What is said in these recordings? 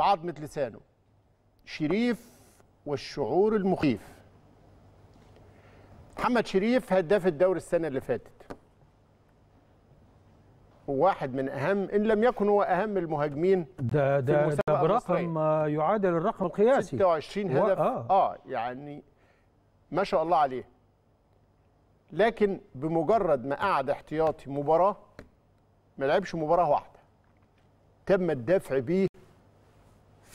بعظمه لسانه شريف والشعور المخيف محمد شريف هداف الدوري السنه اللي فاتت واحد من اهم ان لم يكن هو اهم المهاجمين ده ده, في ده برقم يعادل الرقم القياسي 26 هدف و... آه. اه يعني ما شاء الله عليه لكن بمجرد ما قعد احتياطي مباراه ما لعبش مباراه واحده تم الدفع بيه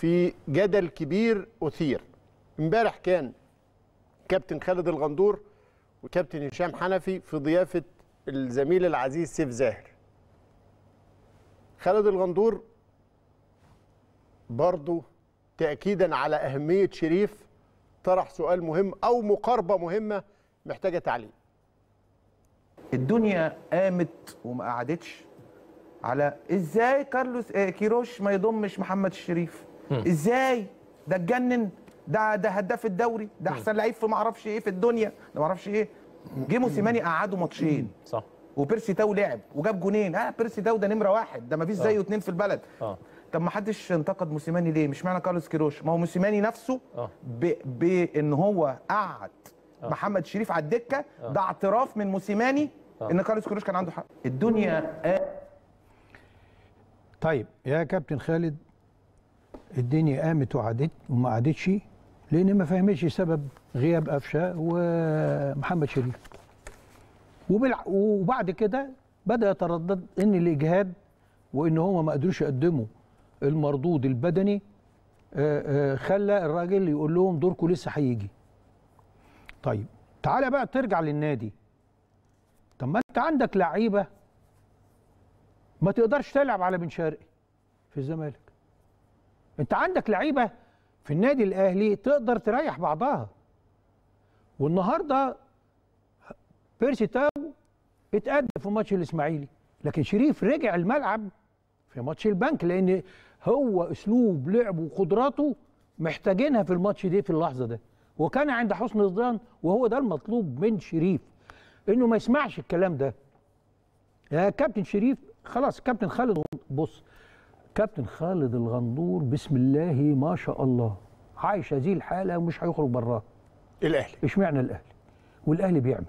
في جدل كبير أثير امبارح كان كابتن خالد الغندور وكابتن هشام حنفي في ضيافة الزميل العزيز سيف زاهر خالد الغندور برضو تأكيدا على أهمية شريف طرح سؤال مهم أو مقاربة مهمة محتاجة تعليق الدنيا قامت وما قعدتش على ازاي كارلوس آه، كيروش ما يضمش محمد الشريف ازاي ده اتجنن ده ده هداف الدوري ده احسن لعيب في ما اعرفش ايه في الدنيا ده ما اعرفش ايه جه موسيماني قعده ماتشين صح وبيرسي تاو لعب وجاب جونين اه بيرسي تاو ده نمره واحد ده ما فيش آه. زيه اتنين في البلد اه طب ما حدش انتقد موسيماني ليه مش معنى كارلوس كيروش ما هو موسيماني نفسه آه. بان هو قعد محمد شريف على الدكه ده اعتراف من موسيماني ان كارلوس كيروش كان عنده حق الدنيا آه طيب يا كابتن خالد الدنيا قامت وعدت وما قعدتش لان ما فهمتش سبب غياب قفشه ومحمد شريف وبالع... وبعد كده بدا يتردد ان الاجهاد وان هم ما قدروش يقدموا المردود البدني آه، آه، خلى الراجل يقول لهم دوركم لسه هيجي طيب تعالى بقى ترجع للنادي طب ما انت عندك لعيبه ما تقدرش تلعب على بن شرقي في الزمالك انت عندك لعيبه في النادي الاهلي تقدر تريح بعضها والنهارده بيرسي تاو اتقدم في ماتش الاسماعيلي لكن شريف رجع الملعب في ماتش البنك لان هو اسلوب لعبه وقدراته محتاجينها في الماتش دي في اللحظه ده وكان عند حسن الظن وهو ده المطلوب من شريف انه ما يسمعش الكلام ده يا كابتن شريف خلاص كابتن خالد بص كابتن خالد الغندور بسم الله ما شاء الله عايش هذه الحاله ومش هيخرج براها الاهلي اشمعنى الاهلي والاهلي بيعمل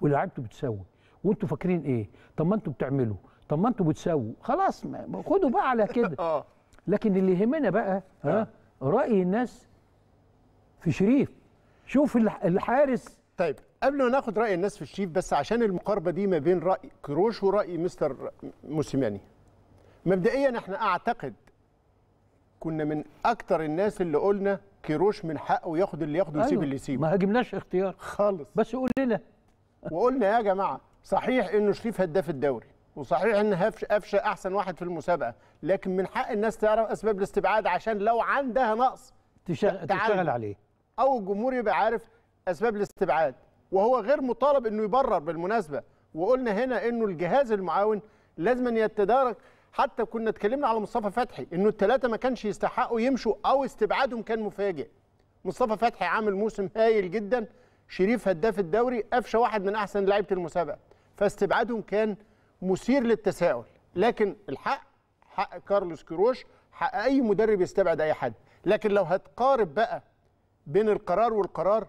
ولاعيبته بتسوي وانتوا فاكرين ايه طب ما انتوا بتعملوا طب ما انتوا بتسووا خلاص خدوا بقى على كده آه. لكن اللي يهمنا بقى ها آه. راي الناس في شريف شوف الحارس طيب قبل ما ناخد راي الناس في الشيف بس عشان المقاربه دي ما بين راي كروش وراي مستر موسيماني مبدئيا احنا اعتقد كنا من اكتر الناس اللي قلنا كروش من حقه ياخد اللي ياخده ويسيب أيوة. اللي يسيبه ما هاجمناش اختيار خالص بس قول لنا وقلنا يا جماعه صحيح انه شريف هداف الدوري وصحيح ان قفشه احسن واحد في المسابقه لكن من حق الناس تعرف اسباب الاستبعاد عشان لو عندها نقص تشغل, تشغل عليه او الجمهور يبقى عارف اسباب الاستبعاد وهو غير مطالب انه يبرر بالمناسبه وقلنا هنا انه الجهاز المعاون لازم يتدارك حتى كنا اتكلمنا على مصطفى فتحي انه الثلاثه ما كانش يستحقوا يمشوا او استبعادهم كان مفاجئ مصطفى فتحي عامل موسم هايل جدا شريف هداف الدوري قفشه واحد من احسن لعيبه المسابقه فاستبعادهم كان مثير للتساؤل لكن الحق حق كارلوس كيروش حق اي مدرب يستبعد اي حد لكن لو هتقارب بقى بين القرار والقرار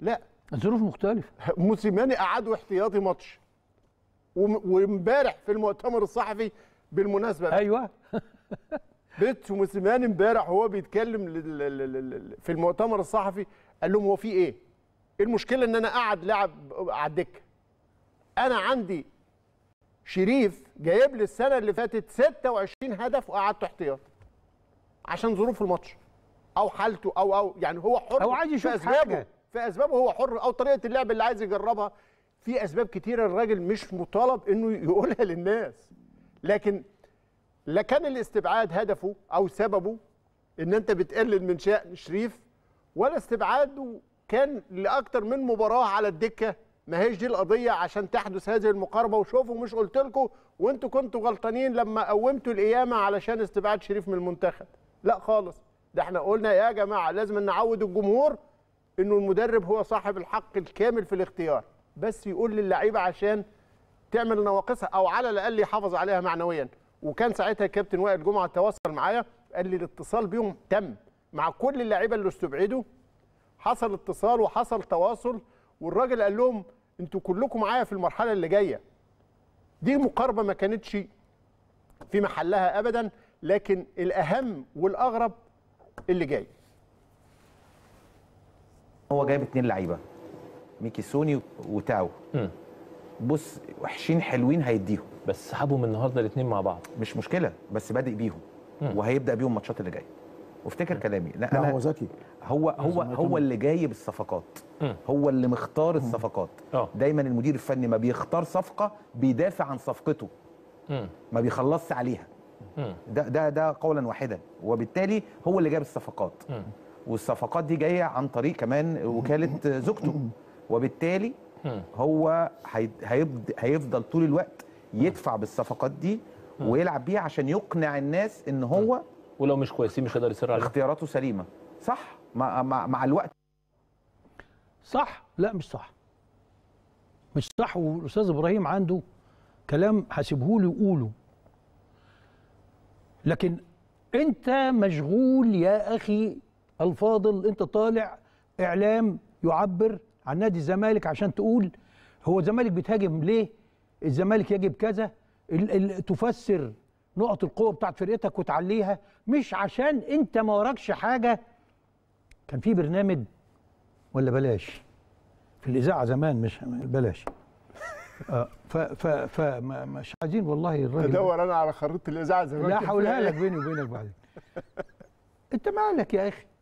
لا الظروف مختلفه موسيماني قعدوا احتياطي ماتش وامبارح في المؤتمر الصحفي بالمناسبه ايوه بيتس وموسيماني امبارح وهو بيتكلم في المؤتمر الصحفي قال لهم هو في ايه؟ ايه المشكله ان انا قاعد لاعب على الدكه؟ انا عندي شريف جايب لي السنه اللي فاتت 26 هدف وقعدته احتياط عشان ظروف الماتش او حالته او او يعني هو حر او عايز يشوف حاجه في اسبابه هو حر او طريقه اللعب اللي عايز يجربها في اسباب كتيره الراجل مش مطالب انه يقولها للناس لكن لا كان الاستبعاد هدفه او سببه ان انت بتقلل من شأن شريف ولا استبعاده كان لاكثر من مباراه على الدكه ما هيش دي القضيه عشان تحدث هذه المقاربه وشوفوا مش قلت لكم وانتوا كنتوا غلطانين لما قومتوا القيامه علشان استبعاد شريف من المنتخب لا خالص ده احنا قلنا يا جماعه لازم نعود الجمهور انه المدرب هو صاحب الحق الكامل في الاختيار بس يقول للعيبه عشان تعمل نواقصها او على الاقل يحافظ عليها معنويا وكان ساعتها كابتن وائل جمعه تواصل معايا قال لي الاتصال بيهم تم مع كل اللعيبه اللي استبعدوا حصل اتصال وحصل تواصل والراجل قال لهم انتوا كلكم معايا في المرحله اللي جايه دي مقاربه ما كانتش في محلها ابدا لكن الاهم والاغرب اللي جاي هو جايب اتنين لعيبه ميكي سوني وتاو مم. بص وحشين حلوين هيديهم بس سحبهم النهارده الاثنين مع بعض مش مشكله بس بادئ بيهم مم. وهيبدا بيهم الماتشات اللي جايه وافتكر كلامي لا, لا أنا هو ذكي هو هو هو اللي جايب الصفقات هو اللي مختار الصفقات آه. دايما المدير الفني ما بيختار صفقه بيدافع عن صفقته ما بيخلصش عليها ده ده ده قولا واحدا وبالتالي هو اللي جاب الصفقات والصفقات دي جايه عن طريق كمان وكاله زوجته وبالتالي هو هيفضل طول الوقت يدفع بالصفقات دي ويلعب بيها عشان يقنع الناس ان هو ولو مش كويسين مش هيقدر يصير اختياراته سليمه صح مع, مع, مع الوقت صح لا مش صح مش صح والاستاذ ابراهيم عنده كلام هسيبه له يقوله لكن انت مشغول يا اخي الفاضل انت طالع اعلام يعبر عن نادي الزمالك عشان تقول هو الزمالك بيتهاجم ليه الزمالك يجب كذا ال ال تفسر نقط القوه بتاعت فرقتك وتعليها مش عشان انت ما وراكش حاجه كان في برنامج ولا بلاش في الاذاعه زمان مش بلاش آه ف ف ف مش عايزين والله الراجل تدور انا على خريطه الاذاعه زمان لا هقولها لك إيه؟ بيني وبينك بعدين انت مالك يا اخي